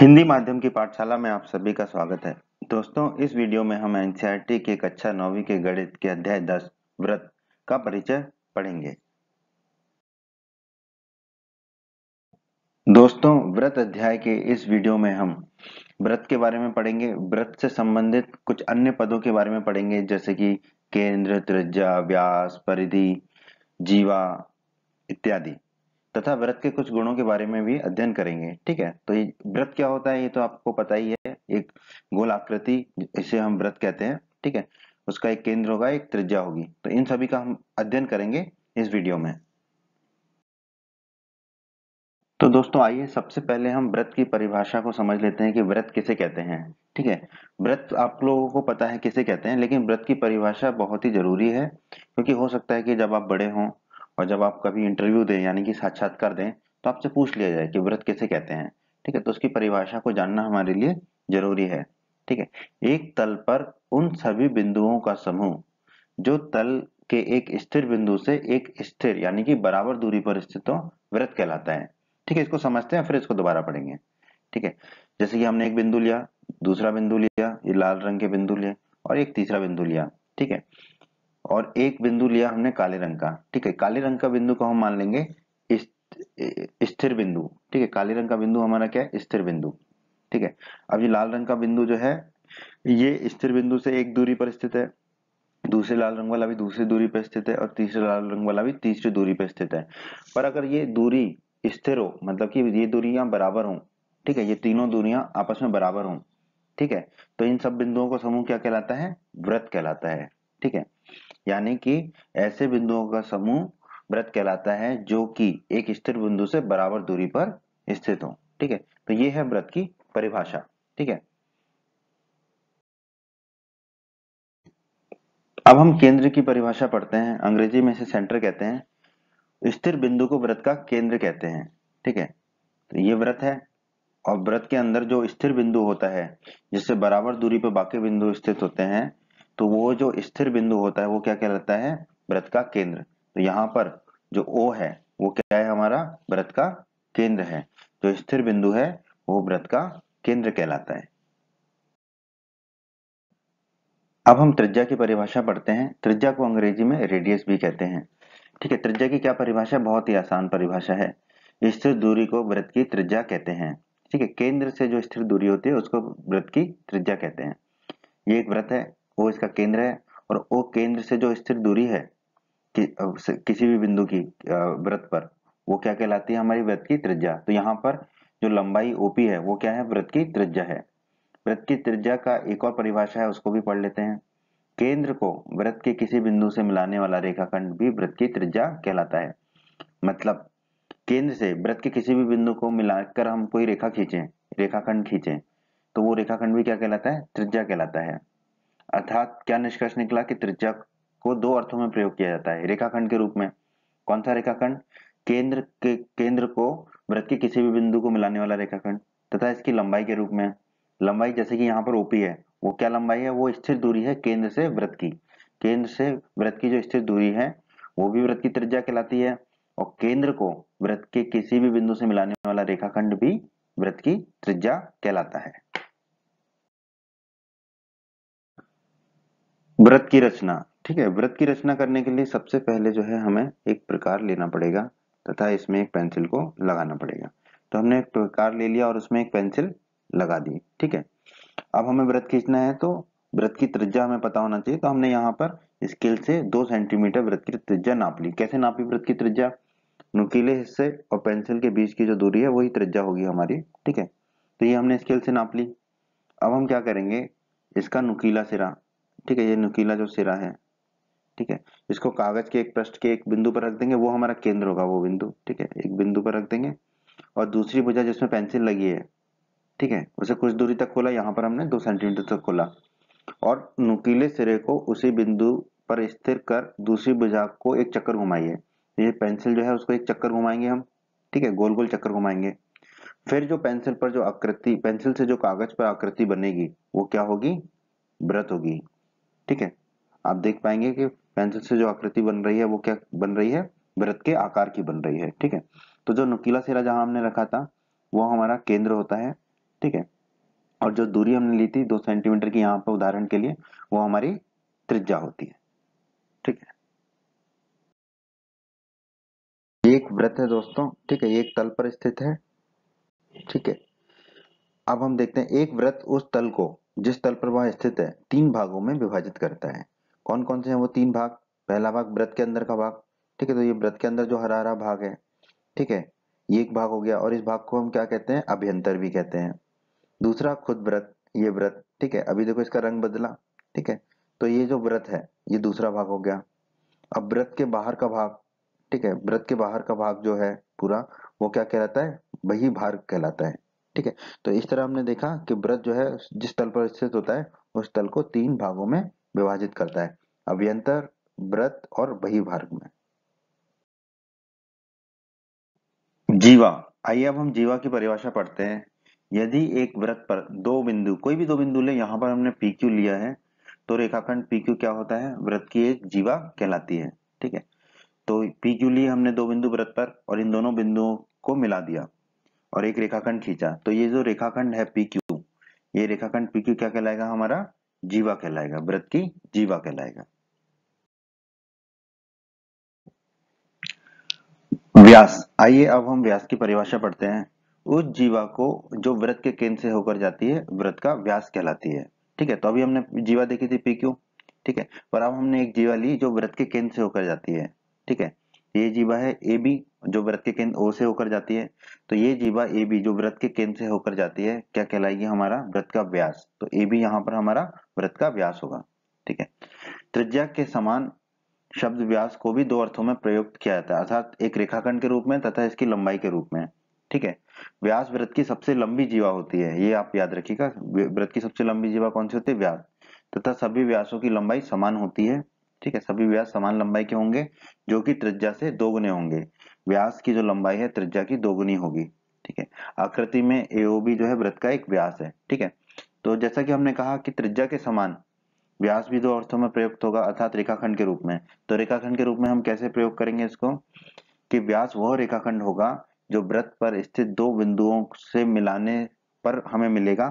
हिंदी माध्यम की पाठशाला में आप सभी का स्वागत है दोस्तों इस वीडियो में हम एनसीईआरटी के कक्षा अच्छा नौवीं के गणित के अध्याय दस व्रत का परिचय पढ़ेंगे दोस्तों व्रत अध्याय के इस वीडियो में हम व्रत के बारे में पढ़ेंगे व्रत से संबंधित कुछ अन्य पदों के बारे में पढ़ेंगे जैसे कि केंद्र त्रिज्या व्यास परिधि जीवा इत्यादि तथा व्रत के कुछ गुणों के बारे में भी अध्ययन करेंगे ठीक है तो ये व्रत क्या होता है ये तो आपको पता ही है एक गोल आकृति इसे हम व्रत कहते हैं ठीक है उसका एक केंद्र होगा एक त्रिज्या होगी तो इन सभी का हम अध्ययन करेंगे इस वीडियो में तो दोस्तों आइए सबसे पहले हम व्रत की परिभाषा को समझ लेते हैं कि व्रत किसे कहते हैं ठीक है व्रत आप लोगों को पता है किसे कहते हैं लेकिन व्रत की परिभाषा बहुत ही जरूरी है क्योंकि हो सकता है कि जब आप बड़े हों और जब आप कभी इंटरव्यू दें यानी कि साक्षात्कार दें तो आपसे पूछ लिया जाए कि व्रत कैसे कहते हैं ठीक है तो उसकी परिभाषा को जानना हमारे लिए जरूरी है ठीक है एक तल पर उन सभी बिंदुओं का समूह जो तल के एक स्थिर बिंदु से एक स्थिर यानी कि बराबर दूरी पर स्थित हो व्रत कहलाता है ठीक है इसको समझते हैं फिर इसको दोबारा पढ़ेंगे ठीक है जैसे कि हमने एक बिंदु लिया दूसरा बिंदु लिया ये लाल रंग के बिंदु लिए और एक तीसरा बिंदु लिया ठीक है और एक बिंदु लिया हमने काले रंग का ठीक है काले रंग का बिंदु को हम मान लेंगे स्थिर बिंदु ठीक है काले रंग का बिंदु हमारा क्या है स्थिर बिंदु ठीक है अब ये लाल रंग का बिंदु जो है ये स्थिर बिंदु से एक दूरी पर स्थित है दूसरे लाल रंग वाला भी दूसरी दूरी पर स्थित है और तीसरे लाल रंग वाला भी तीसरी दूरी पर स्थित है पर अगर ये दूरी स्थिर हो मतलब कि ये दूरियां बराबर हों ठीक है ये तीनों दूरियां आपस में बराबर हों ठीक है तो इन सब बिंदुओं को समूह क्या कहलाता है व्रत कहलाता है ठीक है यानी कि ऐसे बिंदुओं का समूह व्रत कहलाता है जो कि एक स्थिर बिंदु से बराबर दूरी पर स्थित हो ठीक है तो ये है व्रत की परिभाषा ठीक है अब हम केंद्र की परिभाषा पढ़ते हैं अंग्रेजी में इसे सेंटर कहते हैं स्थिर बिंदु को व्रत का केंद्र कहते हैं ठीक है तो ये व्रत है और व्रत के अंदर जो स्थिर बिंदु होता है जिससे बराबर दूरी पर बाकी बिंदु स्थित होते हैं तो वो जो स्थिर बिंदु होता है वो क्या कहलाता है व्रत का केंद्र तो यहाँ पर जो ओ है वो क्या है हमारा व्रत का केंद्र है जो स्थिर बिंदु है वो व्रत का केंद्र कहलाता है अब हम त्रिज्या की परिभाषा पढ़ते हैं त्रिज्या को अंग्रेजी में रेडियस भी कहते हैं ठीक है त्रिज्या की क्या परिभाषा बहुत ही आसान परिभाषा है स्थिर दूरी को व्रत की त्रिज्या कहते हैं ठीक है केंद्र से जो स्थिर दूरी होती है उसको व्रत की त्रिज्या कहते हैं ये एक व्रत है वो इसका केंद्र है और वो केंद्र से जो स्थिर दूरी है कि, किसी भी बिंदु की व्रत पर वो क्या कहलाती है हमारी व्रत की त्रिज्या तो यहाँ पर जो लंबाई ओपी है वो क्या है व्रत की त्रिज्या है व्रत की त्रिज्या का एक और परिभाषा है उसको भी पढ़ लेते हैं केंद्र को व्रत के किसी बिंदु से मिलाने वाला रेखाखंड भी व्रत की त्रिज्या कहलाता है मतलब केंद्र से व्रत के किसी भी बिंदु को मिलाकर हम कोई रेखा खींचे रेखाखंड खींचे तो वो रेखाखंड भी क्या कहलाता है त्रिज्या कहलाता है अर्थात क्या निष्कर्ष निकला कि त्रिज्या को दो अर्थों में प्रयोग किया जाता है रेखाखंड के रूप में कौन सा रेखाखंड केंद्र के केंद्र को वृत्त के किसी भी बिंदु को मिलाने वाला रेखाखंड तथा इसकी लंबाई के रूप में लंबाई जैसे कि यहाँ पर ओपी है वो क्या लंबाई है वो स्थिर दूरी है केंद्र से व्रत की केंद्र से व्रत की जो स्थिर दूरी है वो भी व्रत की त्रिज्या कहलाती है और केंद्र को व्रत के किसी भी बिंदु से मिलाने वाला रेखाखंड भी व्रत की त्रिज्या कहलाता है व्रत की रचना ठीक है व्रत की रचना करने के लिए सबसे पहले जो है हमें एक प्रकार लेना पड़ेगा तथा इसमें एक पेंसिल को लगाना पड़ेगा तो हमने एक प्रकार ले लिया और उसमें एक पेंसिल लगा दी ठीक है अब हमें व्रत खींचना है तो व्रत की त्रिज्या हमें पता होना चाहिए तो हमने यहाँ पर स्केल से दो सेंटीमीटर व्रत की त्रिज्या नाप ली कैसे नापी व्रत की त्रिज्या नुकीले हिस्से और पेंसिल के बीच की जो दूरी है वही त्रिज्या होगी हमारी ठीक है तो ये हमने स्केल से नाप ली अब हम क्या करेंगे इसका नुकीला सिरा ठीक है ये नुकीला जो सिरा है ठीक है इसको कागज के एक पृष्ठ के एक बिंदु पर रख देंगे वो हमारा केंद्र होगा वो बिंदु ठीक है एक बिंदु पर रख देंगे और दूसरी भुजा जिसमें पेंसिल लगी है ठीक है उसे कुछ दूरी तक खोला यहाँ पर हमने दो सेंटीमीटर तक खोला और नुकीले सिरे को उसी बिंदु पर स्थिर कर दूसरी भुजा को एक चक्कर घुमाइए ये पेंसिल जो है उसको एक चक्कर घुमाएंगे हम ठीक है गोल गोल चक्कर घुमाएंगे फिर जो पेंसिल पर जो आकृति पेंसिल से जो कागज पर आकृति बनेगी वो क्या होगी व्रत होगी ठीक है आप देख पाएंगे कि पेंसिल से जो आकृति बन रही है वो क्या बन रही है वृत्त के आकार की बन रही है ठीक है तो जो नुकीला सिरा जहां हमने रखा था वो हमारा केंद्र होता है ठीक है और जो दूरी हमने ली थी दो सेंटीमीटर की यहाँ पर उदाहरण के लिए वो हमारी त्रिज्या होती है ठीक है ये एक व्रत है दोस्तों ठीक है ये एक तल पर स्थित है ठीक है अब हम देखते हैं एक व्रत उस तल को जिस तल पर वह स्थित है तीन भागों में विभाजित करता है कौन कौन से हैं वो तीन भाग पहला भाग व्रत के अंदर का भाग ठीक है तो ये व्रत के अंदर जो हरा हरा भाग है ठीक है ये एक भाग हो गया और इस भाग को हम क्या कहते हैं अभ्यंतर भी कहते हैं दूसरा खुद व्रत ये व्रत ठीक है अभी देखो इसका रंग बदला ठीक है तो ये जो व्रत है ये दूसरा भाग हो गया अब व्रत के बाहर का भाग ठीक है व्रत के बाहर का भाग जो है पूरा वो क्या कहलाता है वही भाग कहलाता है ठीक है तो इस तरह हमने देखा कि व्रत जो है जिस तल पर स्थित होता है उस तल को तीन भागों में विभाजित करता है अभ्यंतर व्रत और बहिभार्ग में जीवा आइए अब हम जीवा की परिभाषा पढ़ते हैं यदि एक व्रत पर दो बिंदु कोई भी दो बिंदु ले यहां पर हमने पी क्यू लिया है तो रेखाखंड पी क्यू क्या होता है व्रत की एक जीवा कहलाती है ठीक है तो पी क्यू लिए हमने दो बिंदु व्रत पर और इन दोनों बिंदुओं को मिला दिया और एक रेखाखंड खींचा तो ये जो रेखाखंड है पी क्यू ये रेखाखंड पी क्यू क्या कहलाएगा हमारा जीवा कहलाएगा व्रत की जीवा कहलाएगा व्यास आइए अब हम व्यास की परिभाषा पढ़ते हैं उस जीवा को जो व्रत के केंद्र से होकर जाती है व्रत का व्यास कहलाती है ठीक है तो अभी हमने जीवा देखी थी पी क्यू ठीक है पर अब हमने एक जीवा ली जो व्रत के केंद्र से होकर जाती है ठीक है ये जीवा है ए बी जो व्रत के केंद्र ओ से होकर जाती है तो ये जीवा ए बी जो व्रत के केंद्र से होकर जाती है क्या कहलाएगी हमारा व्रत का व्यास तो ए बी यहाँ पर हमारा व्रत का व्यास होगा ठीक है त्रिज्या के समान शब्द व्यास को भी दो अर्थों में प्रयुक्त किया जाता है अर्थात एक रेखाखंड के रूप में तथा इसकी लंबाई के रूप में ठीक है व्यास व्रत की सबसे लंबी जीवा होती है ये आप याद रखिएगा व्रत की सबसे लंबी जीवा कौन सी होती है व्यास तथा सभी व्यासों की लंबाई समान होती है ठीक है सभी व्यास समान लंबाई के होंगे जो कि त्रिज्या से दोगुने होंगे व्यास की जो लंबाई है त्रिज्या की दोगुनी होगी ठीक है आकृति में एओबी जो है व्रत का एक व्यास है ठीक है तो जैसा कि हमने कहा कि त्रिज्या के समान व्यास भी दो अर्थों में प्रयुक्त होगा अर्थात रेखाखंड के रूप में तो रेखाखंड के रूप में हम कैसे प्रयोग करेंगे इसको कि व्यास वह रेखाखंड होगा जो व्रत पर स्थित दो बिंदुओं से मिलाने पर हमें मिलेगा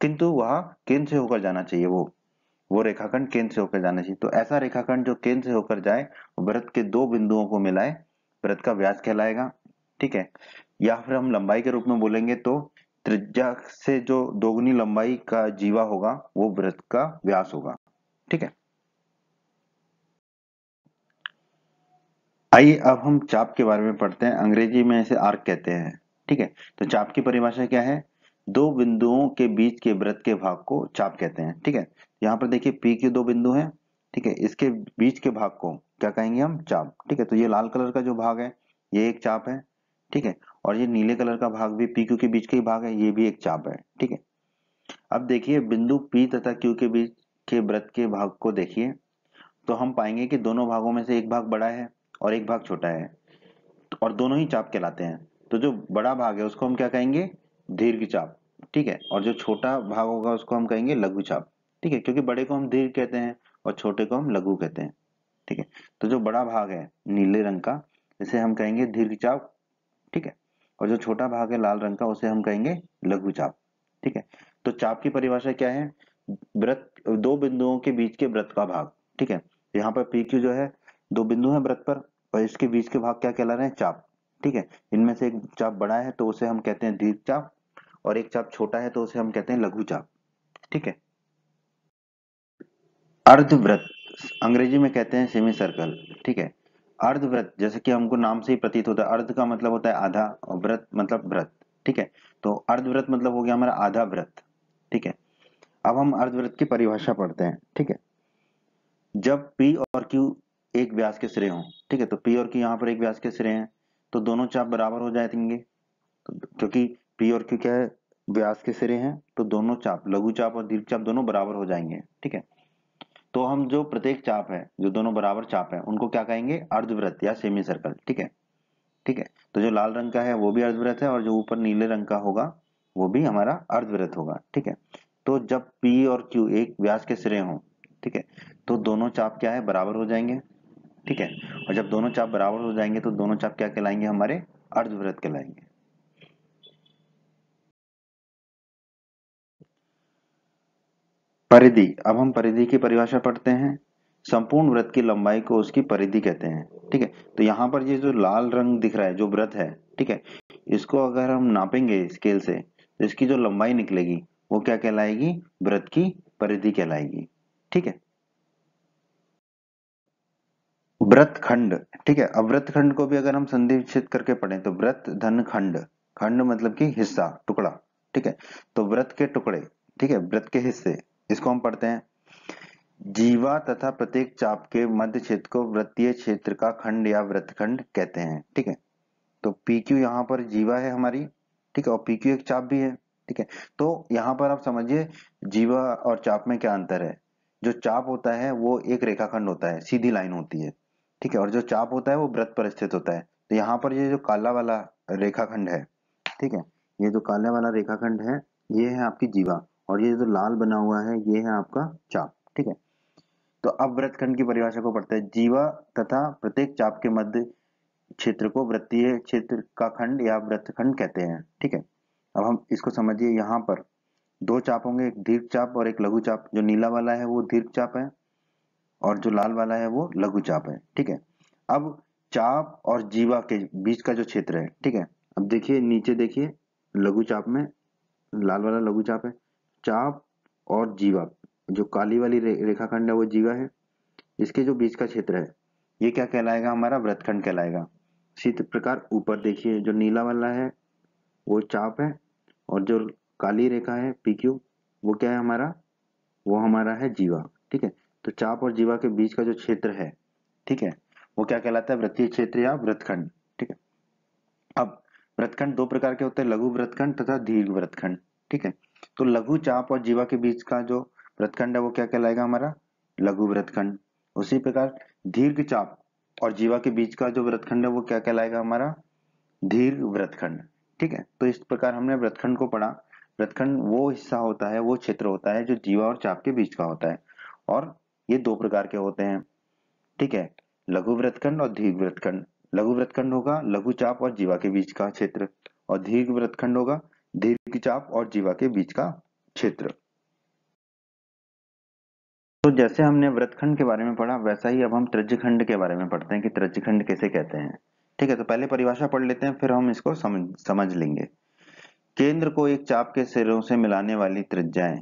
किंतु वह केंद्र से होकर जाना चाहिए वो वो रेखाखंड केंद्र से होकर जाना चाहिए तो ऐसा रेखाखंड जो केंद्र से होकर जाए वृत्त के दो बिंदुओं को मिलाए वृत्त का व्यास कहलाएगा ठीक है या फिर हम लंबाई के रूप में बोलेंगे तो त्रिज्या से जो दोगुनी लंबाई का जीवा होगा वो वृत्त का व्यास होगा ठीक है आइए अब हम चाप के बारे में पढ़ते हैं अंग्रेजी में इसे आर्क कहते हैं ठीक है तो चाप की परिभाषा क्या है दो बिंदुओं के बीच के वृत्त के भाग को चाप कहते हैं ठीक है यहाँ पर देखिए पी के दो बिंदु हैं ठीक है इसके बीच के भाग को क्या कहेंगे हम चाप ठीक है तो ये लाल कलर का जो भाग है ये एक चाप है ठीक है और ये नीले कलर का भाग भी पी क्यू के बीच के ही भाग है ये भी एक चाप है ठीक है अब देखिए बिंदु पी तथा क्यू के बीच के व्रत के भाग को देखिए तो हम पाएंगे कि दोनों भागों में से एक भाग बड़ा है और एक भाग छोटा है और दोनों ही चाप कहलाते हैं तो जो बड़ा भाग है उसको हम क्या कहेंगे दीर्घ चाप ठीक है और जो छोटा भाग होगा उसको हम कहेंगे लघु चाप ठीक है क्योंकि बड़े को हम दीर्घ कहते हैं और छोटे को हम लघु कहते हैं ठीक है तो जो बड़ा भाग है नीले रंग का इसे हम कहेंगे दीर्घ चाप ठीक है और जो छोटा भाग है लाल रंग का उसे हम कहेंगे लघु चाप ठीक है तो चाप की परिभाषा क्या है व्रत दो बिंदुओं के बीच के व्रत का भाग ठीक है यहाँ पर पी जो है दो बिंदु है व्रत पर और इसके बीच के भाग क्या कहला रहे हैं चाप ठीक है इनमें से एक चाप बड़ा है तो उसे हम कहते हैं दीर्घ चाप और एक चाप छोटा है तो उसे हम कहते हैं लघु चाप ठीक है अर्धव्रत अंग्रेजी में कहते हैं सेमी सर्कल ठीक है अर्धव्रत जैसे कि हमको नाम से ही प्रतीत होता है अर्ध का मतलब होता है आधा और व्रत मतलब व्रत ठीक है तो अर्धव्रत मतलब हो गया हमारा आधा व्रत ठीक है अब हम अर्धव्रत की परिभाषा पढ़ते हैं ठीक है जब पी और क्यू एक व्यास के सिरे हों ठीक है तो पी और क्यू यहाँ पर एक व्यास के सिरे हैं तो दोनों चाप बराबर हो जाएंगे तो क्योंकि पी और क्यू क्या है व्यास के सिरे हैं तो दोनों चाप लघु चाप और दीर्घ चाप दोनों बराबर हो जाएंगे ठीक है तो हम जो प्रत्येक चाप है जो दोनों बराबर चाप है उनको क्या कहेंगे अर्धवृत्त या सेमी सर्कल ठीक है ठीक है तो जो लाल रंग का है वो भी अर्धवृत्त है और जो ऊपर नीले रंग का होगा वो भी हमारा अर्धवृत्त होगा ठीक है तो जब P और Q एक व्यास के सिरे हो ठीक है तो दोनों चाप क्या है बराबर हो जाएंगे ठीक है और जब दोनों चाप बराबर हो जाएंगे तो दोनों चाप क्या कहलाएंगे हमारे अर्धवृत्त कहलाएंगे परिधि अब हम परिधि की परिभाषा पढ़ते हैं संपूर्ण व्रत की लंबाई को उसकी परिधि कहते हैं ठीक है तो यहाँ पर ये जो लाल रंग दिख रहा है जो व्रत है ठीक है इसको अगर हम नापेंगे स्केल से तो इसकी जो लंबाई निकलेगी वो क्या कहलाएगी व्रत की परिधि कहलाएगी ठीक है व्रत खंड ठीक है अब व्रत खंड को भी अगर हम संधिविच्छेद करके पढ़े तो व्रत धन खंड खंड मतलब की हिस्सा टुकड़ा ठीक है तो व्रत के टुकड़े ठीक है व्रत के हिस्से इसको हम पढ़ते हैं जीवा तथा प्रत्येक चाप के मध्य क्षेत्र को वृत्तीय क्षेत्र का खंड या वृत्तखंड कहते हैं ठीक है तो पी क्यू यहाँ पर जीवा है हमारी ठीक है और पी क्यू एक चाप भी है ठीक है तो यहाँ पर आप समझिए जीवा और चाप में क्या अंतर है जो चाप होता है वो एक रेखाखंड होता है सीधी लाइन होती है ठीक है और जो चाप होता है वो व्रत पर स्थित होता है तो यहाँ पर ये जो काला वाला रेखाखंड है ठीक है ये जो काले वाला रेखाखंड है ये है आपकी जीवा और ये जो लाल बना हुआ है ये है आपका चाप ठीक है तो अब व्रत खंड की परिभाषा को पढ़ते हैं जीवा तथा प्रत्येक चाप के मध्य क्षेत्र को वृत्तीय क्षेत्र का खंड या व्रत खंड कहते हैं ठीक है अब हम इसको समझिए यहाँ पर दो चाप होंगे एक दीर्घ चाप और एक लघु चाप जो नीला वाला है वो दीर्घ चाप है और जो लाल वाला है वो लघु चाप है ठीक है अब चाप और जीवा के बीच का जो क्षेत्र है ठीक है अब देखिए नीचे देखिए लघु चाप में लाल वाला लघु चाप है चाप और जीवा जो काली वाली रे, रेखाखंड है वो जीवा है इसके जो बीच का क्षेत्र है ये क्या कहलाएगा हमारा व्रतखंड कहलाएगा इसी प्रकार ऊपर देखिए जो नीला वाला है वो चाप है और जो काली रेखा है पी क्यू वो क्या है हमारा वो हमारा है जीवा ठीक है तो चाप और जीवा के बीच का जो क्षेत्र है ठीक है वो क्या कहलाता है व्रतीय क्षेत्र या व्रतखंड ठीक है अब व्रतखंड दो प्रकार के होते हैं लघु व्रतखंड तथा दीर्घ व्रतखंड ठीक है तो लघु चाप और जीवा के बीच का जो व्रतखंड है वो क्या कहलाएगा हमारा लघु व्रतखंड उसी प्रकार दीर्घ चाप और जीवा के बीच का जो व्रतखंड है वो क्या कहलाएगा हमारा दीर्घ व्रतखंड ठीक है तो इस प्रकार हमने व्रतखंड को पढ़ा व्रतखंड वो हिस्सा होता है वो क्षेत्र होता है जो जीवा और चाप के बीच का होता है और ये दो प्रकार के होते हैं ठीक है लघु व्रतखंड और दीर्घ व्रतखंड लघु व्रतखंड होगा लघु चाप और जीवा के बीच का क्षेत्र और दीर्घ व्रतखंड होगा देव की चाप और जीवा के बीच का क्षेत्र तो जैसे हमने व्रतखंड के बारे में पढ़ा वैसा ही अब हम त्रज्यखंड के बारे में पढ़ते हैं कि त्रज्यखंड कैसे कहते हैं ठीक है तो पहले परिभाषा पढ़ लेते हैं फिर हम इसको समझ समझ लेंगे केंद्र को एक चाप के सिरों से मिलाने वाली त्रिज्याएं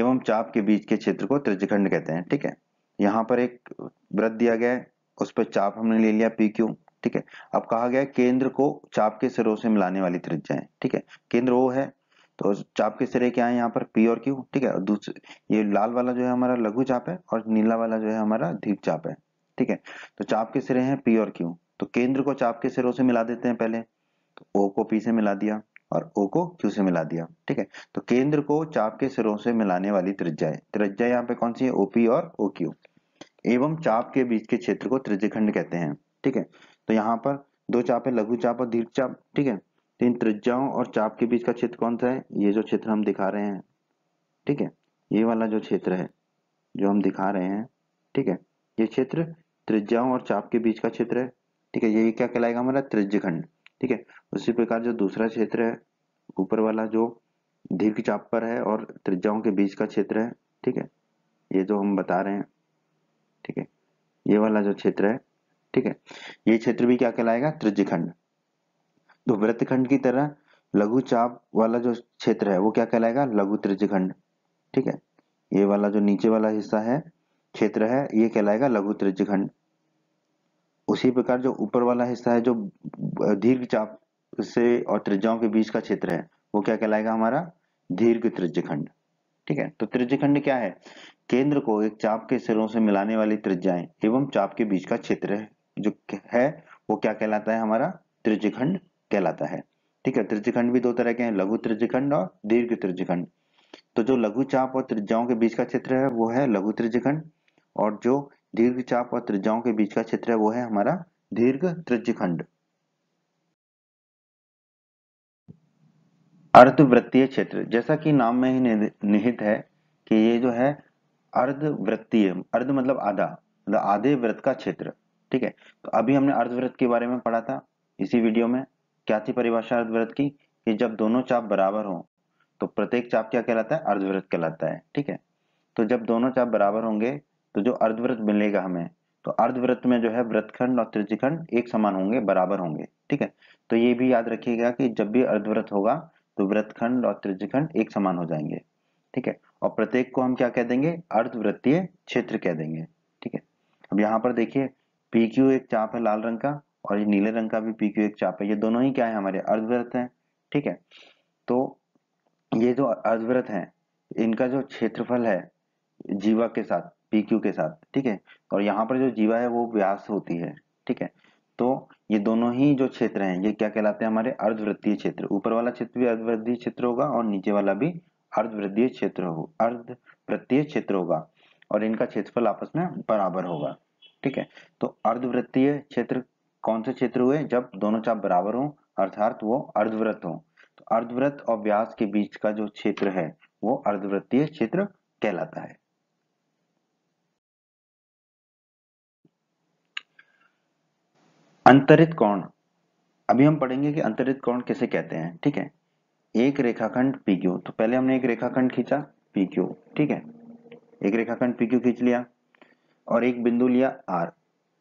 एवं चाप के बीच के क्षेत्र को त्रिज्यखंड कहते हैं ठीक है यहां पर एक व्रत दिया गया है उस पर चाप हमने ले लिया पी क्यू ठीक है अब कहा गया केंद्र को चाप के सिरों से मिलाने वाली त्रिज्याएं ठीक है केंद्र वो है तो चाप के सिरे क्या है यहाँ पर पी और क्यू ठीक है दूसरे ये लाल वाला जो है हमारा लघु चाप है और नीला वाला जो है हमारा दीप चाप है ठीक है तो चाप के सिरे हैं पी और क्यू तो केंद्र को चाप के सिरों से मिला देते हैं पहले तो ओ को पी से मिला दिया और ओ को क्यू से मिला दिया ठीक है तो केंद्र को चाप के सिरों से मिलाने वाली त्रिज्या है त्रिज्या यहाँ पे कौन सी है ओपी और ओ क्यू एवं चाप के बीच के क्षेत्र को त्रिज्य कहते हैं ठीक है तो यहाँ पर दो चाप है लघु चाप और दीर्घ चाप ठीक है तो इन त्रिज्याओं और चाप के बीच का क्षेत्र कौन सा है ये जो क्षेत्र हम दिखा रहे हैं ठीक है ये वाला जो क्षेत्र है जो हम दिखा रहे हैं ठीक है ये क्षेत्र त्रिज्याओं और चाप के बीच का क्षेत्र है ठीक है ये क्या कहलाएगा हमारा त्रिज्य खंड ठीक है उसी प्रकार जो दूसरा क्षेत्र है ऊपर वाला जो दीर्घ चाप पर है और त्रिज्याओं के बीच का क्षेत्र है ठीक है ये जो हम बता रहे हैं ठीक है ये वाला जो क्षेत्र है ठीक है ये क्षेत्र भी क्या कहलाएगा त्रिज्यखंड तो वृत्तखंड की तरह लघु चाप वाला जो क्षेत्र है वो क्या कहलाएगा लघु त्रिज्यखंड ठीक है ये वाला जो नीचे वाला हिस्सा है क्षेत्र है ये कहलाएगा लघु त्रिज्यखंड उसी प्रकार जो ऊपर वाला हिस्सा है जो दीर्घ चाप से और त्रिज्याओं के बीच का क्षेत्र है वो क्या कहलाएगा हमारा दीर्घ त्रिज्यखंड ठीक है तो त्रिज्यखंड क्या है केंद्र को एक चाप के सिरों से मिलाने वाली त्रिज्याएं एवं चाप के बीच का क्षेत्र है जो है वो क्या कहलाता है हमारा त्रिजखंड कहलाता है ठीक है त्रिजखंड भी दो तरह के हैं लघु त्रिजखंड और दीर्घ त्रिजखंड तो जो लघु चाप और त्रिज्याओं के बीच का क्षेत्र है वो है लघु त्रिजखंड और जो दीर्घ चाप और त्रिज्याओं के बीच का क्षेत्र है वो है हमारा दीर्घ त्रिजखंड अर्धवृत्तीय क्षेत्र जैसा कि नाम में ही निहित है कि ये जो है अर्धवृत्तीय अर्ध मतलब आधा मतलब आधे वृत्त का क्षेत्र ठीक है तो अभी हमने अर्धवृत्त के बारे में पढ़ा था इसी वीडियो में क्या थी परिभाषा अर्धवृत्त की कि जब दोनों चाप बराबर हो तो प्रत्येक चाप क्या कहलाता है अर्धवृत्त कहलाता है ठीक है तो जब दोनों चाप बराबर होंगे तो जो अर्धवृत्त मिलेगा हमें तो अर्धवृत्त में जो है वृत्तखंड और त्रिजखंड एक समान होंगे बराबर होंगे ठीक है तो ये भी याद रखिएगा कि जब भी अर्धवृत्त होगा तो वृत्तखंड और त्रिजखंड एक समान हो जाएंगे ठीक है और प्रत्येक को हम क्या कह देंगे अर्धवृत्तीय क्षेत्र कह देंगे ठीक है अब यहाँ पर देखिए पी क्यू एक चाप है लाल रंग का और ये नीले रंग का भी पी क्यू एक चाप है ये दोनों ही क्या है हमारे अर्धव्रत हैं ठीक है तो ये जो अर्धव्रत हैं इनका जो क्षेत्रफल है जीवा के साथ पी क्यू के साथ ठीक है और यहाँ पर जो जीवा है वो व्यास होती है ठीक है तो ये दोनों ही जो क्षेत्र हैं ये क्या कहलाते हैं हमारे अर्धवृत्तीय क्षेत्र ऊपर वाला क्षेत्र भी अर्धवृत्तीय क्षेत्र होगा और नीचे वाला भी अर्धवृत्तीय क्षेत्र हो अर्धवृत्तीय क्षेत्र होगा और इनका क्षेत्रफल आपस में बराबर होगा ठीक है तो अर्धवृत्तीय क्षेत्र कौन से क्षेत्र हुए जब दोनों चाप बराबर हो अर्थात वो अर्धवृत्त हो तो अर्धवृत्त और व्यास के बीच का जो क्षेत्र है वो अर्धवृत्तीय क्षेत्र कहलाता है अंतरित कोण अभी हम पढ़ेंगे कि अंतरित कोण कैसे कहते हैं ठीक है एक रेखाखंड क्यू तो पहले हमने एक रेखाखंड खींचा क्यू ठीक है एक रेखाखंड क्यू खींच लिया और एक बिंदु लिया आर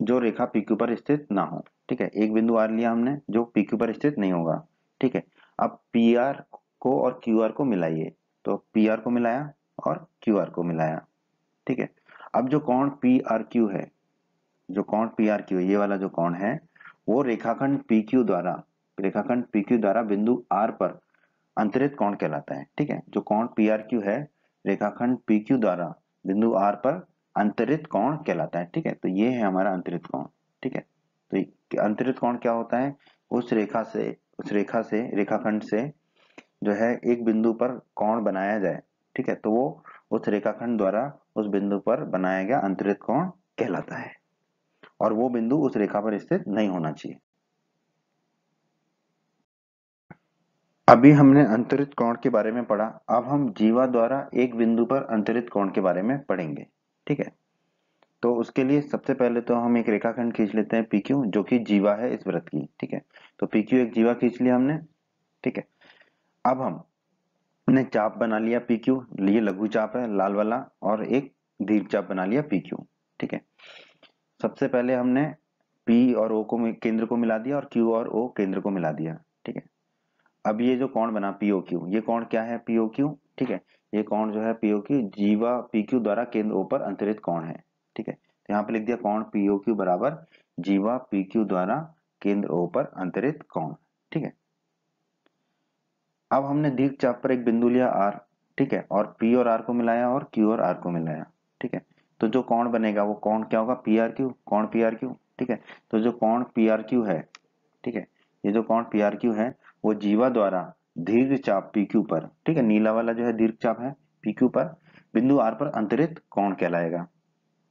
जो रेखा पी क्यू पर स्थित ना हो ठीक है एक बिंदु आर लिया हमने जो पी क्यू पर स्थित नहीं होगा ठीक है अब पी आर को और क्यू आर को मिलाइए तो पी आर को मिलाया और क्यू आर को मिलाया ठीक है अब जो कौन पी आर क्यू है जो कौन पी आर क्यू ये वाला जो कौन है वो रेखाखंड पी क्यू द्वारा रेखाखंड पी क्यू द्वारा बिंदु आर पर अंतरित कौन कहलाता है ठीक है जो कौन पी आर क्यू है रेखाखंड पी क्यू द्वारा बिंदु आर पर अंतरित कोण कहलाता है ठीक है तो ये है हमारा अंतरित कोण ठीक है तो अंतरित कोण क्या होता है उस रेखा से उस रेखा से रेखाखंड से जो है एक बिंदु पर कोण बनाया जाए ठीक है तो वो उस रेखाखंड द्वारा उस बिंदु पर बनाया गया अंतरित कोण कहलाता है और वो बिंदु उस रेखा पर स्थित नहीं होना चाहिए अभी हमने अंतरित कोण के बारे में पढ़ा अब हम जीवा द्वारा एक बिंदु पर अंतरित कोण के बारे में पढ़ेंगे ठीक है तो उसके लिए सबसे पहले तो हम एक रेखाखंड खींच लेते हैं पी क्यू जो कि जीवा है इस व्रत की ठीक है तो पी क्यू एक जीवा खींच लिया हमने ठीक है अब हम ने चाप बना लिया पी क्यू ये लघु चाप है लाल वाला और एक दीर्घ चाप बना लिया पी क्यू ठीक है सबसे पहले हमने पी और ओ को केंद्र को मिला दिया और क्यू और ओ केंद्र को मिला दिया ठीक है अब ये जो कोण बना पीओ क्यू ये कोण क्या है पीओ क्यू ठीक है ये कौन जो है पीओ की जीवा पीक्यू द्वारा केंद्र ओ पर अंतरित कौन है ठीक है तो यहाँ पे लिख दिया कौन पीओ क्यू बराबर जीवा पीक्यू द्वारा केंद्र ओ पर अंतरित कौन ठीक है अब हमने दीर्घ चाप पर एक बिंदु लिया आर ठीक है और पी और आर को मिलाया और क्यू और आर को मिलाया ठीक है तो जो कौन बनेगा वो कौन क्या होगा पी आर क्यू कौन पी आर क्यू ठीक है तो जो कौन पी आर क्यू है ठीक है ये जो कौन पी आर क्यू है वो जीवा द्वारा दीर्घ चाप PQ पर ठीक है नीला वाला जो है दीर्घ चाप है PQ पर बिंदु आर पर अंतरित कौन कहलाएगा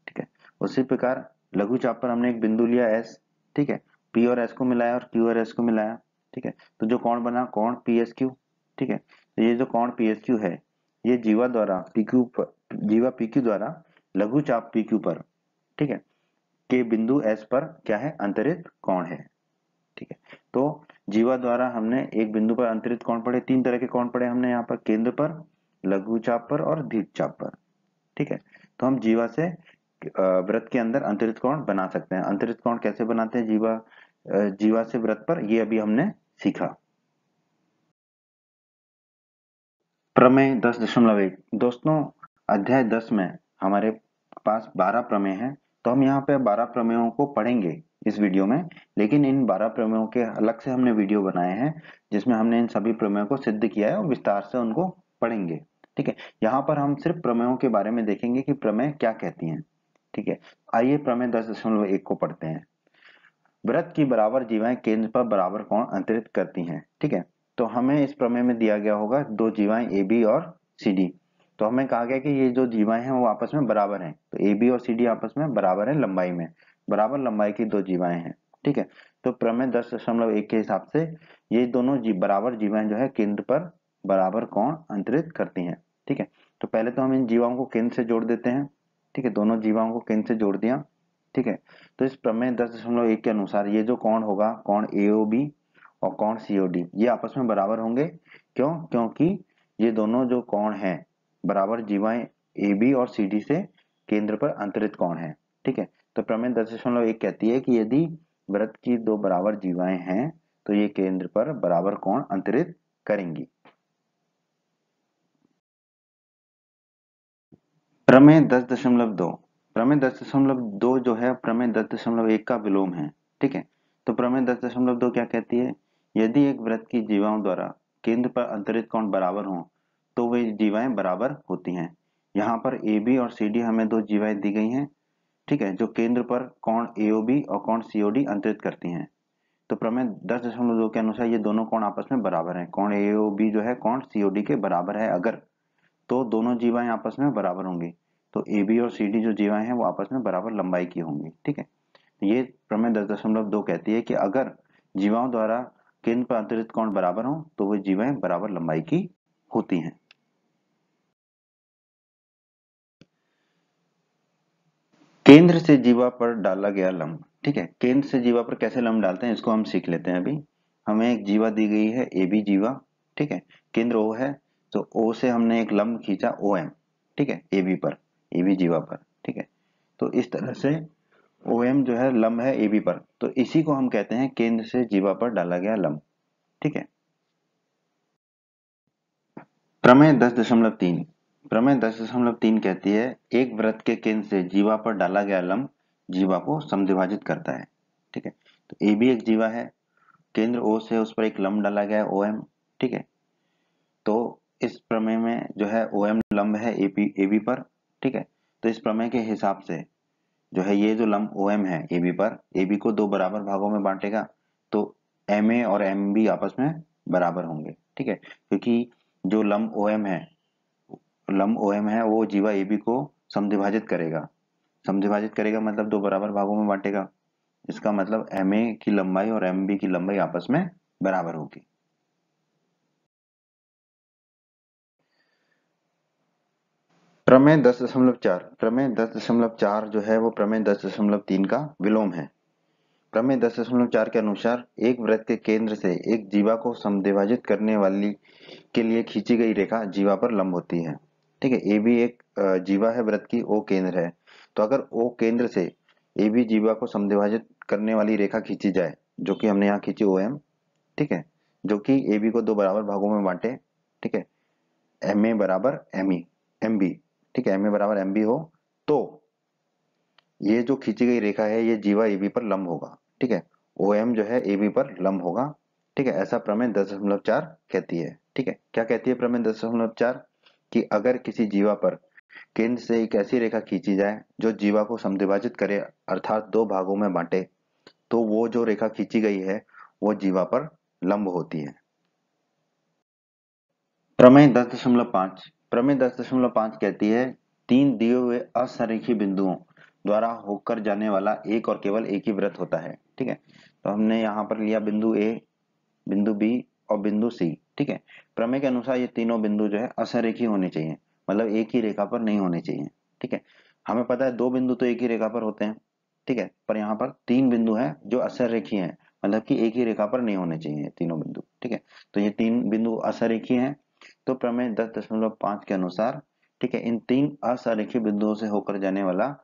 ठीक है उसी प्रकार लघु चाप पर हमने एक बिंदु लिया एस ठीक है पी और एस को मिलाया और क्यू और एस को मिलाया ठीक है तो जो कौन बना कौन पी एस क्यू ठीक है तो ये जो कौन पी एस क्यू है ये जीवा द्वारा PQ पर जीवा PQ द्वारा लघु चाप PQ पर ठीक है के बिंदु एस पर क्या है अंतरित कौन है ठीक है तो जीवा द्वारा हमने एक बिंदु पर अंतरित कौन पढ़े तीन तरह के कौन पढ़े हमने यहाँ पर केंद्र पर लघु चाप पर और धीप चाप पर ठीक है तो हम जीवा से व्रत के अंदर अंतरित कौन बना सकते हैं अंतरित कौन कैसे बनाते हैं जीवा जीवा से व्रत पर ये अभी हमने सीखा प्रमेय दस दशमलव एक दोस्तों अध्याय दस में हमारे पास बारह प्रमेय हैं तो हम यहाँ पे बारह प्रमेयों को पढ़ेंगे इस वीडियो में लेकिन इन 12 प्रमेयों के अलग से हमने वीडियो बनाए हैं जिसमें हमने इन सभी प्रमेयों को सिद्ध किया है और विस्तार से उनको पढ़ेंगे ठीक है यहाँ पर हम सिर्फ प्रमेयों के बारे में देखेंगे कि प्रमेय क्या कहती हैं ठीक है आइए प्रमेय दस दशमलव एक को पढ़ते हैं व्रत की बराबर जीवाएं केंद्र पर बराबर कौन अंतरित करती हैं ठीक है तो हमें इस प्रमेय में दिया गया होगा दो जीवाएं ए बी और सी डी तो हमें कहा गया कि ये जो जीवाएं हैं वो आपस में बराबर हैं तो ए बी और सी डी आपस में बराबर हैं लंबाई में बराबर लंबाई की दो जीवाएं हैं ठीक है तो प्रमेय दस दशमलव एक के हिसाब से ये दोनों जीव बराबर जीवाएं जो है केंद्र पर बराबर कोण अंतरित करती हैं ठीक है तो पहले तो हम इन जीवाओं को केंद्र से जोड़ देते हैं ठीक है दोनों जीवाओं को केंद्र से जोड़ दिया ठीक है तो इस प्रमेय दस दशमलव एक के अनुसार ये जो कौन होगा कौन ए बी और कौन सी ओ डी ये आपस में बराबर होंगे क्यों क्योंकि ये दोनों जो कौन है बराबर जीवाएं ए बी और सी डी से केंद्र पर अंतरित कौन है ठीक है तो प्रमेय दस दशमलव एक कहती है कि यदि व्रत की दो बराबर जीवाएं हैं तो ये केंद्र पर बराबर कोण अंतरित करेंगी प्रमेय दस दशमलव दो प्रमेय दस दशमलव दो जो है प्रमेय दस दशमलव एक का विलोम है ठीक है तो प्रमेय दस दशमलव दो क्या कहती है यदि एक व्रत की जीवाओं द्वारा केंद्र पर अंतरित कोण बराबर हो तो वे जीवाएं बराबर होती हैं यहाँ पर ए बी और सी डी हमें दो जीवाएं दी गई हैं ठीक है जो केंद्र पर कौन एओबी और कौन सीओडी अंतरित करती हैं तो प्रमेय दस दशमलव दो के अनुसार ये दोनों कौन आपस में बराबर हैं कौन एओबी जो है कौन सीओडी के बराबर है अगर तो दोनों जीवाएं आपस में बराबर होंगी तो ए बी और सी डी जो जीवाएं हैं वो आपस में बराबर लंबाई की होंगी ठीक है ये प्रमेय दस दशमलव दो कहती है कि अगर जीवाओं द्वारा केंद्र पर अंतरित कौन बराबर हो तो वे जीवाएं बराबर लंबाई की होती हैं केंद्र से जीवा पर डाला गया लंब ठीक है केंद्र से जीवा पर कैसे लंब डालते हैं इसको हम सीख लेते हैं अभी हमें एक जीवा दी गई है ए बी जीवा ठीक है केंद्र ओ है तो ओ से हमने एक लंब खींचा ओ एम ठीक है ए बी पर ए बी जीवा पर ठीक है तो इस तरह से ओ एम जो है लंब है ए बी पर तो इसी को हम कहते हैं केंद्र से जीवा पर डाला गया लंब ठीक है प्रमेय दस दशमलव तीन प्रमेय दस दशमलव तीन कहती है एक व्रत के केंद्र से जीवा पर डाला गया लंब जीवा को समिभाजित करता है ठीक है तो ए भी एक जीवा है केंद्र ओ से उस पर एक लंब डाला गया है ओ एम ठीक है तो इस प्रमेय में जो है ओ एम लंब है एपी एबी ए बी पर ठीक है तो इस प्रमेय के हिसाब से जो है ये जो लंब ओ एम है ए बी पर ए बी को दो बराबर भागों में बांटेगा तो एम ए और एम बी आपस में बराबर होंगे ठीक है क्योंकि जो लंब ओ एम है लम ओ एम है वो जीवा ए बी को समिभाजित करेगा समिभाजित करेगा मतलब दो बराबर भागों में बांटेगा इसका मतलब एम ए की लंबाई और एम बी की लंबाई आपस में बराबर होगी प्रमेय दस दशमलव चार प्रमेय दस दशमलव चार जो है वो प्रमेय दस दशमलव तीन का विलोम है प्रमेय दस दशमलव चार के अनुसार एक वृत्त के केंद्र से एक जीवा को समिभाजित करने वाली के लिए खींची गई रेखा जीवा पर लंब होती है ठीक है ए बी एक जीवा है व्रत की ओ केंद्र है तो अगर ओ केंद्र से ए बी जीवा को समिभाजित करने वाली रेखा खींची जाए जो कि हमने यहाँ खींची ओ एम ठीक है जो कि ए बी को दो बराबर भागों में बांटे ठीक है एम ए बराबर एम ई एम बी ठीक है एम ए बराबर एम बी हो तो ये जो खींची गई रेखा है ये जीवा ए बी पर लंब होगा ठीक है ओ एम जो है ए बी पर लंब होगा ठीक है ऐसा प्रमेय दस दशमलव चार कहती है ठीक है क्या कहती है प्रमेय दस दशमलव चार कि अगर किसी जीवा पर केंद्र से एक ऐसी रेखा खींची जाए जो जीवा को समिभाजित करे अर्थात दो भागों में बांटे तो वो जो रेखा खींची गई है वो जीवा पर लंब होती है प्रमेय दस दशमलव पांच प्रमेय दस दशमलव पांच कहती है तीन दिए हुए असरेखी बिंदुओं द्वारा होकर जाने वाला एक और केवल एक ही व्रत होता है ठीक है तो हमने यहां पर लिया बिंदु ए बिंदु बी और बिंदु सी ठीक है प्रमेय के अनुसार ये तीनों बिंदु जो है असर होने चाहिए मतलब एक ही रेखा पर नहीं होने चाहिए ठीक है हमें पता है दो बिंदु तो एक ही रेखा पर होते हैं ठीक है पर यहाँ पर तीन बिंदु है जो असर रेखी है मतलब कि एक ही रेखा पर नहीं होने चाहिए तीनों बिंदु ठीक है तो ये तीन बिंदु असरेखी हैं तो प्रमेय दस दशमलव पांच के अनुसार ठीक है इन तीन असरेखी बिंदुओं से होकर जाने वाला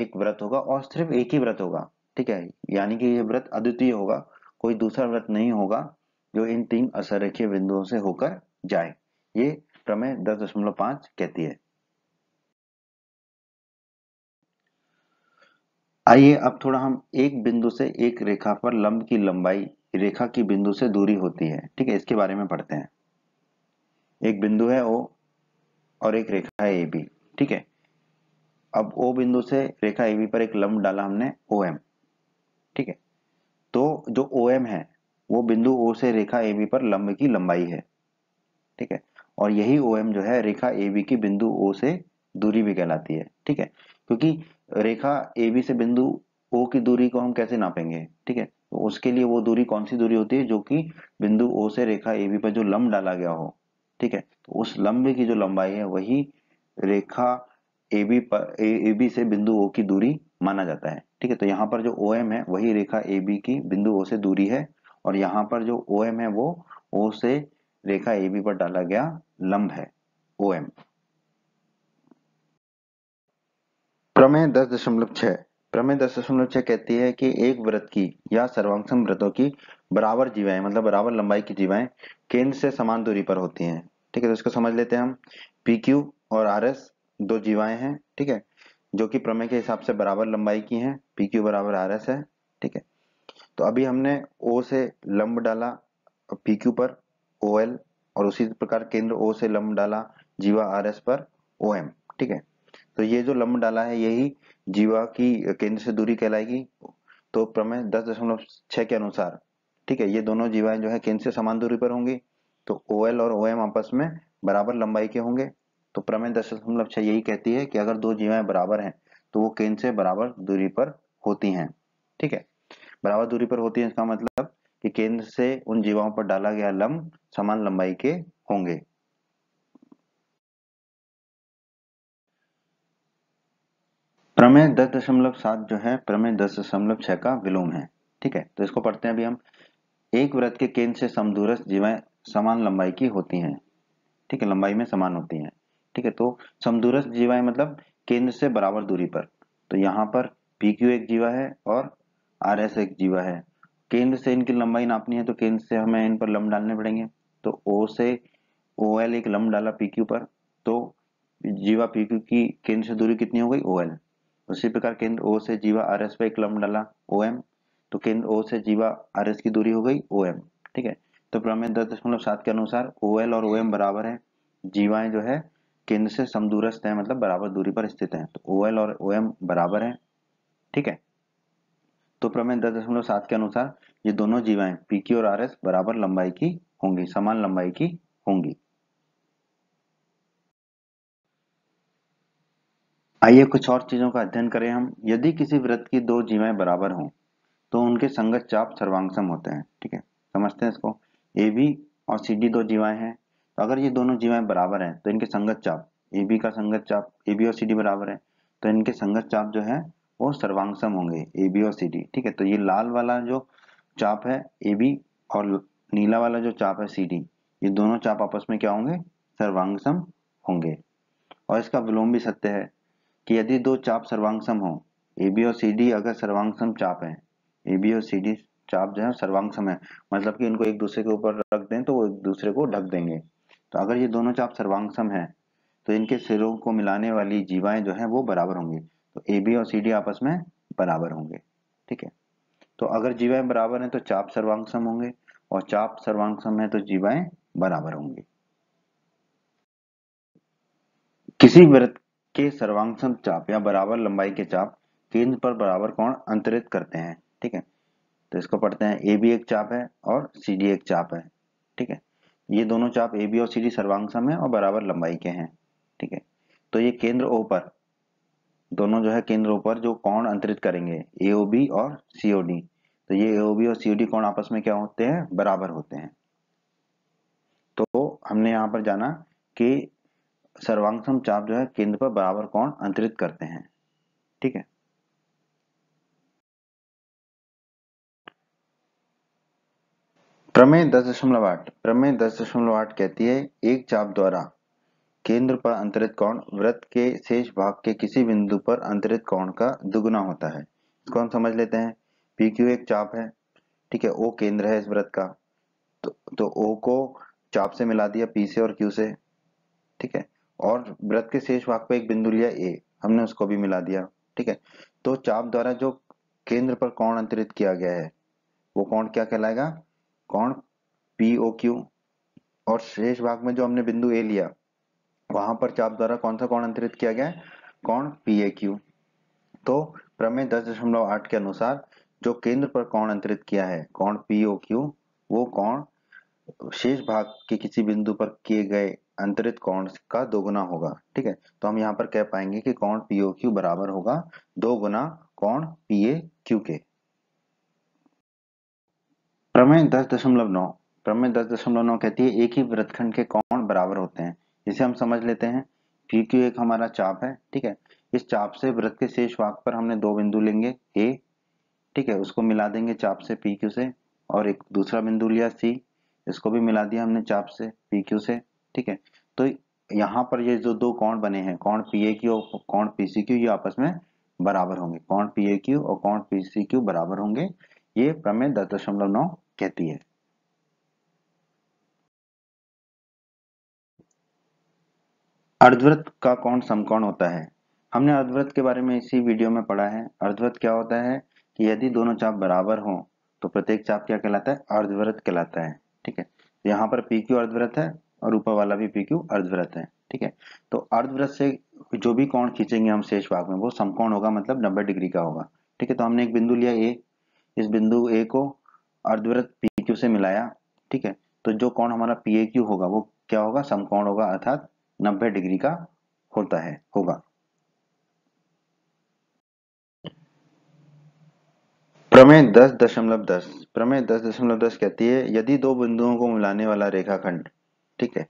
एक व्रत होगा और सिर्फ एक ही व्रत होगा ठीक है यानी कि यह व्रत अद्वितीय होगा कोई दूसरा व्रत नहीं होगा जो इन तीन असंरेखीय बिंदुओं से होकर जाए ये प्रमेय दस दशमलव पांच कहती है आइए अब थोड़ा हम एक बिंदु से एक रेखा पर लंब की लंबाई रेखा की बिंदु से दूरी होती है ठीक है इसके बारे में पढ़ते हैं एक बिंदु है ओ और एक रेखा है ए बी ठीक है अब ओ बिंदु से रेखा ए बी पर एक लंब डाला हमने ओ एम ठीक है तो जो ओ एम है वो बिंदु ओ से रेखा ए बी पर लंब की लंबाई है ठीक है और यही ओ एम जो है रेखा ए बी की बिंदु ओ से दूरी भी कहलाती है ठीक है क्योंकि रेखा ए बी से बिंदु ओ की दूरी को हम कैसे नापेंगे ठीक है तो उसके लिए वो दूरी कौन सी दूरी होती है जो कि बिंदु ओ से रेखा ए बी पर जो लंब डाला गया हो ठीक है तो उस लंबे की जो लंबाई है वही रेखा ए बी पर ए बी से बिंदु ओ की दूरी माना जाता है ठीक है तो यहाँ पर जो ओ एम है वही रेखा ए बी की बिंदु ओ से दूरी है और यहाँ पर जो ओ एम है वो ओ से रेखा ए बी पर डाला गया लंब है ओ एम प्रमेय दस दशमलव छह प्रमेय दस दशमलव छह कहती है कि एक व्रत की या सर्वांगसम व्रतों की बराबर जीवाएं मतलब बराबर लंबाई की जीवाएं केंद्र से समान दूरी पर होती हैं ठीक है तो इसको समझ लेते हैं हम पी क्यू और आर एस दो जीवाएं हैं ठीक है जो कि प्रमेय के हिसाब से बराबर लंबाई की हैं पी क्यू बराबर आर एस है ठीक है तो अभी हमने ओ से लंब डाला पी क्यू पर ओ एल और उसी प्रकार केंद्र ओ से लंब डाला जीवा आर एस पर ओ एम ठीक है तो ये जो लंब डाला है यही जीवा की केंद्र से दूरी कहलाएगी तो प्रमेय दस दशमलव छह के अनुसार ठीक है ये दोनों जीवाएं जो है केंद्र से समान दूरी पर होंगी तो ओ एल और ओ एम आपस में बराबर लंबाई के होंगे तो प्रमेय दस दशमलव छह यही कहती है कि अगर दो जीवाएं बराबर हैं तो वो केंद्र से बराबर दूरी पर होती हैं ठीक है बराबर दूरी पर होती है इसका मतलब कि केंद्र से उन जीवाओं पर डाला गया लंब समान लंबाई के होंगे प्रमेय दस दशमलव सात जो है प्रमेय दस दशमलव छह का विलोम है ठीक है तो इसको पढ़ते हैं अभी हम एक व्रत के केंद्र से समदूरस्थ जीवाएं समान लंबाई की होती हैं ठीक है लंबाई में समान होती हैं ठीक है तो समदूरस्थ जीवाएं मतलब केंद्र से बराबर दूरी पर तो यहाँ पर पी क्यू एक जीवा है और आर एस एक जीवा है केंद्र से इनकी लंबाई नापनी है तो केंद्र से हमें इन पर लम्ब डालने पड़ेंगे तो ओ से ओ एल एक लंब डाला पी क्यू पर तो जीवा पी क्यू की केंद्र से दूरी कितनी हो गई ओ एल उसी प्रकार केंद्र ओ से जीवा आर एस पर एक लम्ब डाला ओ एम तो केंद्र ओ से जीवा आर एस की दूरी हो गई ओ एम ठीक है तो प्रमेय दस दशमलव सात के अनुसार ओ एल और ओ एम बराबर है जीवाएं जो है केंद्र से समदूरस्थ है मतलब बराबर दूरी पर स्थित है तो ओ एल और ओ एम बराबर है ठीक है तो प्रमेय दस दशमलव सात के अनुसार ये दोनों जीवाएं पीके और आर एस बराबर लंबाई की होंगी समान लंबाई की होंगी आइए कुछ और चीजों का अध्ययन करें हम यदि किसी व्रत की दो जीवाएं बराबर हों तो उनके संगत चाप सर्वांगसम होते हैं ठीक है समझते हैं इसको ए बी और सी डी दो जीवाएं हैं तो अगर ये दोनों जीवाएं बराबर हैं तो इनके संगत चाप ए बी का संगत चाप ए बी और सी डी बराबर है तो इनके संगत चाप जो है वो सर्वांगसम होंगे ए बी और सी डी ठीक है तो ये लाल वाला जो चाप है ए बी और नीला वाला जो चाप है सी डी ये दोनों चाप आपस में क्या होंगे सर्वांगसम होंगे और इसका विलोम भी सत्य है कि यदि दो चाप सर्वांगसम हो ए बी और सी डी अगर सर्वांगसम चाप है ए बी और सी डी चाप जो है सर्वांगसम है मतलब कि इनको एक दूसरे के ऊपर रख दें तो वो एक दूसरे को ढक देंगे तो अगर ये दोनों चाप सर्वांगसम है तो इनके सिरों को मिलाने वाली जीवाएं जो है वो बराबर होंगी तो ए बी और सी डी आपस में बराबर होंगे ठीक है तो अगर जीवाएं बराबर हैं तो चाप सर्वांग सम होंगे और चाप सर्वांग सम है तो जीवाएं बराबर होंगे किसी वृत्त के सर्वांगसम चाप या बराबर लंबाई के चाप केंद्र पर बराबर कौन अंतरित करते हैं ठीक है तो इसको पढ़ते हैं ए बी एक चाप है और सी डी एक चाप है ठीक है ये दोनों चाप ए बी और सी डी सर्वांगसम है और बराबर लंबाई के हैं ठीक है तो ये केंद्र ओ पर दोनों जो है केंद्रों पर जो कोण अंतरित करेंगे एओबी और सीओडी तो ये एओबी और सीओडी कोण आपस में क्या होते हैं बराबर होते हैं तो हमने यहां पर जाना कि सर्वांगसम चाप जो है केंद्र पर बराबर कोण अंतरित करते हैं ठीक है प्रमेय दस दशमलव आठ प्रमेय दस दशमलव आठ कहती है एक चाप द्वारा केंद्र पर अंतरित कोण वृत्त के शेष भाग के किसी बिंदु पर अंतरित कोण का दुगुना होता है इसको हम समझ लेते हैं पी क्यू एक चाप है ठीक है ओ केंद्र है इस वृत्त का तो, तो ओ को चाप से मिला दिया पी से और क्यू से ठीक है और वृत्त के शेष भाग पे एक बिंदु लिया ए हमने उसको भी मिला दिया ठीक है तो चाप द्वारा जो केंद्र पर कोण अंतरित किया गया है वो कोण क्या कहलाएगा कोण पीओ क्यू और शेष भाग में जो हमने बिंदु ए लिया वहां पर चाप द्वारा कौन सा कौन अंतरित किया गया है कोण क्यू तो प्रमेय 10.8 के अनुसार जो केंद्र पर कौन अंतरित किया है कौन पीओ क्यू वो कौन शेष भाग के किसी बिंदु पर किए गए अंतरित कोण का दोगुना होगा ठीक है तो हम यहाँ पर कह पाएंगे कि कौन पीओ क्यू बराबर होगा दो गुना कौन पीए क्यू के प्रमेय 10.9 प्रमेय 10.9 कहती है एक ही वृत्तखंड के कोण बराबर होते हैं जिसे हम समझ लेते हैं पी क्यू एक हमारा चाप है ठीक है इस चाप से वृत्त के शेष भाग पर हमने दो बिंदु लेंगे ए ठीक है उसको मिला देंगे चाप से पी क्यू से और एक दूसरा बिंदु लिया सी इसको भी मिला दिया हमने चाप से पी क्यू से ठीक है तो यहाँ पर ये जो दो कोण बने हैं कोण पी ए क्यू और कोण पी सी क्यू ये आपस में बराबर होंगे कोण पी ए क्यू और कोण पी सी क्यू बराबर होंगे ये प्रमेय दस दशमलव नौ कहती है अर्धवृत्त का कौन समकोण होता है हमने अर्धवृत्त के बारे में इसी वीडियो में पढ़ा है अर्धवृत्त क्या होता है कि यदि दोनों चाप बराबर हो तो प्रत्येक चाप क्या कहलाता है अर्धवृत्त कहलाता है ठीक है तो यहाँ पर पी क्यू अर्धवृत्त है और ऊपर वाला भी पी क्यू अर्धवृत्त है ठीक है तो अर्धवृत्त से जो भी कोण खींचेंगे हम शेष भाग में वो समकोण होगा मतलब नब्बे डिग्री का होगा ठीक है तो हमने एक बिंदु लिया ए इस बिंदु ए को अर्धवृत्त पी क्यू से मिलाया ठीक है तो जो कोण हमारा पी ए क्यू होगा वो क्या होगा समकोण होगा अर्थात 90 डिग्री का होता है होगा प्रमेय दस दशमलव दस प्रमेय दस दशमलव दस कहती है यदि दो बिंदुओं को मिलाने वाला रेखाखंड ठीक है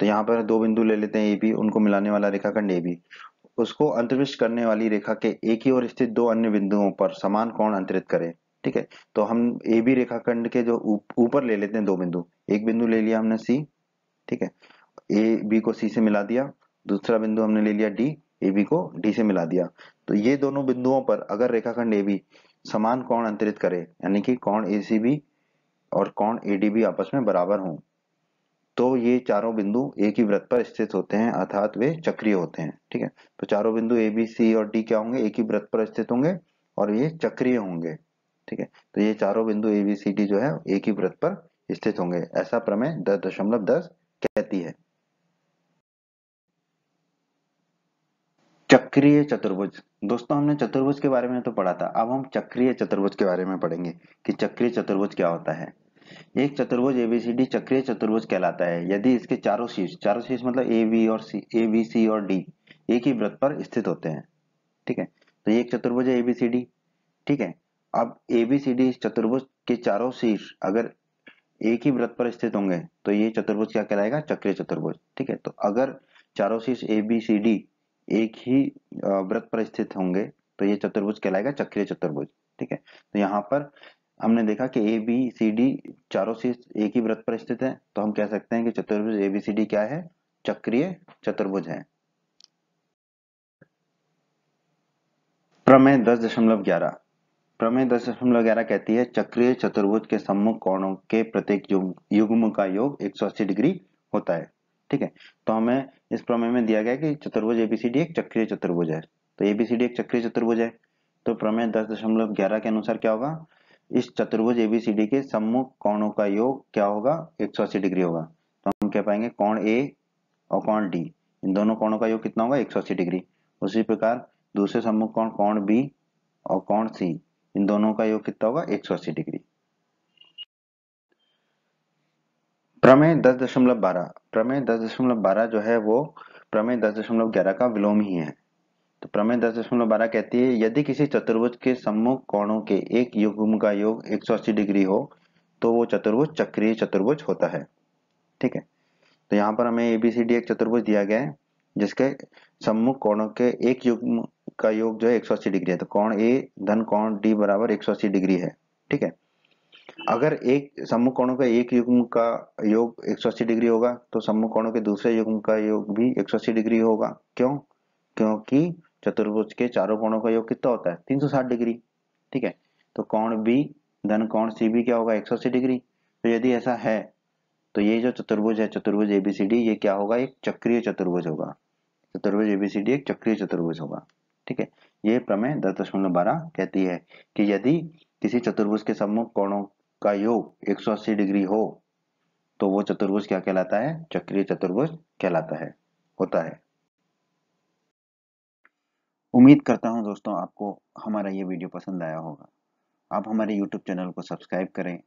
तो यहां पर दो बिंदु ले लेते हैं ए बी उनको मिलाने वाला रेखाखंड ए बी उसको अंतर्विष्ट करने वाली रेखा के एक ही ओर स्थित दो अन्य बिंदुओं पर समान कोण अंतरित करें ठीक है तो हम ए बी रेखाखंड के जो ऊपर ले लेते हैं दो बिंदु एक बिंदु ले लिया हमने सी ठीक है ए बी को सी से मिला दिया दूसरा बिंदु हमने ले लिया डी ए बी को डी से मिला दिया तो ये दोनों बिंदुओं पर अगर रेखाखंड ए बी समान कोण अंतरित करे यानी कि कोण ए सी बी और कोण ए डी बी आपस में बराबर हों तो ये चारों बिंदु एक ही वृत्त पर स्थित होते हैं अर्थात वे चक्रीय होते हैं ठीक है तो चारों बिंदु ए बी सी और डी क्या होंगे एक ही वृत्त पर स्थित होंगे और ये चक्रीय होंगे ठीक है तो ये चारों बिंदु ए बी सी डी जो है एक ही वृत्त पर स्थित होंगे ऐसा प्रमेय दस दशमलव दस कहती है चक्रीय चतुर्भुज दोस्तों हमने चतुर्भुज के बारे में तो पढ़ा था अब हम चक्रीय चतुर्भुज के बारे में पढ़ेंगे कि चक्रीय चतुर्भुज क्या होता है एक चतुर्भुज एबीसीडी चक्रीय चतुर्भुज कहलाता है यदि इसके चारों शीर्ष चारों शीर्ष मतलब ए बी और सी ए बी सी और डी एक ही व्रत पर स्थित होते हैं ठीक है तो एक चतुर्भुज है एबीसीडी ठीक है अब एबीसीडी चतुर्भुज के चारों शीर्ष अगर एक ही व्रत पर स्थित होंगे तो ये चतुर्भुज क्या कहलाएगा चक्रीय चतुर्भुज ठीक है तो अगर चारों शीर्ष ए बी सी डी एक ही व्रत पर स्थित होंगे तो ये चतुर्भुज कहलाएगा चक्रीय चतुर्भुज ठीक है तो यहाँ पर हमने देखा कि ए बी सी डी चारों शीर्ष एक ही व्रत पर स्थित है तो हम कह सकते हैं कि चतुर्भुज ए बी सी डी क्या है चक्रीय चतुर्भुज है प्रमेय दस दशमलव ग्यारह प्रमेय दस दशमलव ग्यारह कहती है चक्रीय चतुर्भुज के सम्मुख कोणों के प्रत्येक युग्म का योग 180 डिग्री होता है ठीक है तो हमें इस प्रमेय में दिया गया कि चतुर्भुज एबीसीडी एक चक्रीय चतुर्भुज है तो एबीसीडी एक चक्रीय चतुर्भुज है तो प्रमेय दस दशमलव ग्यारह के अनुसार क्या होगा इस चतुर्भुज एबीसीडी के सम्मुख कोणों का योग क्या होगा 180 डिग्री होगा तो हम कह पाएंगे कोण ए और कोण डी इन दोनों कोणों का योग कितना होगा 180 डिग्री उसी प्रकार दूसरे सम्मुख कोण कोण बी और कोण सी इन दोनों का योग कितना होगा 180 डिग्री प्रमेय दस दशमलव बारह प्रमेय दस दशमलव बारह जो है वो प्रमेय दस दशमलव ग्यारह का विलोम ही है तो प्रमेय दस दशमलव बारह कहती है यदि किसी चतुर्भुज के सम्मुख कोणों के एक युग्म का योग 180 डिग्री हो तो वो चतुर्भुज चक्रीय चतुर्भुज होता है ठीक है तो यहाँ पर हमें एबीसीडी एक चतुर्भुज दिया गया है जिसके सम्मुख कोणों के एक युग्म का योग जो है अस्सी डिग्री है तो कोण ए धन कोण डी बराबर अस्सी डिग्री है ठीक है अगर एक सम्मुख कोणों का एक युग्म का योग 180 डिग्री होगा तो सम्मुख कोणों के दूसरे युग्म का योग भी 180 डिग्री होगा क्यों क्योंकि चतुर्भुज के चारों कोणों का योग कितना होता है 360 डिग्री ठीक है तो कोण बी धन कोण सी भी क्या होगा 180 डिग्री तो यदि ऐसा है तो ये जो चतुर्भुज है चतुर्भुज एबीसीडी ये क्या होगा एक चक्रीय चतुर्भुज होगा चतुर्भुज एबीसीडी एक चक्रीय चतुर्भुज होगा ठीक है ये प्रमेय दस दशमलव बारह कहती है कि यदि किसी चतुर्भुज के सम्मुख कोणों का योग 180 डिग्री हो तो वो चतुर्भुज क्या कहलाता है चक्रीय चतुर्भुज कहलाता है होता है उम्मीद करता हूं दोस्तों आपको हमारा ये वीडियो पसंद आया होगा आप हमारे यूट्यूब चैनल को सब्सक्राइब करें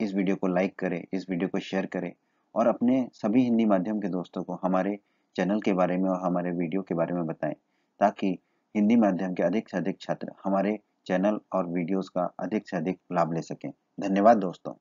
इस वीडियो को लाइक करें इस वीडियो को शेयर करें और अपने सभी हिंदी माध्यम के दोस्तों को हमारे चैनल के बारे में और हमारे वीडियो के बारे में बताएं ताकि हिंदी माध्यम के अधिक से अधिक छात्र हमारे चैनल और वीडियोस का अधिक से अधिक लाभ ले सकें धन्यवाद दोस्तों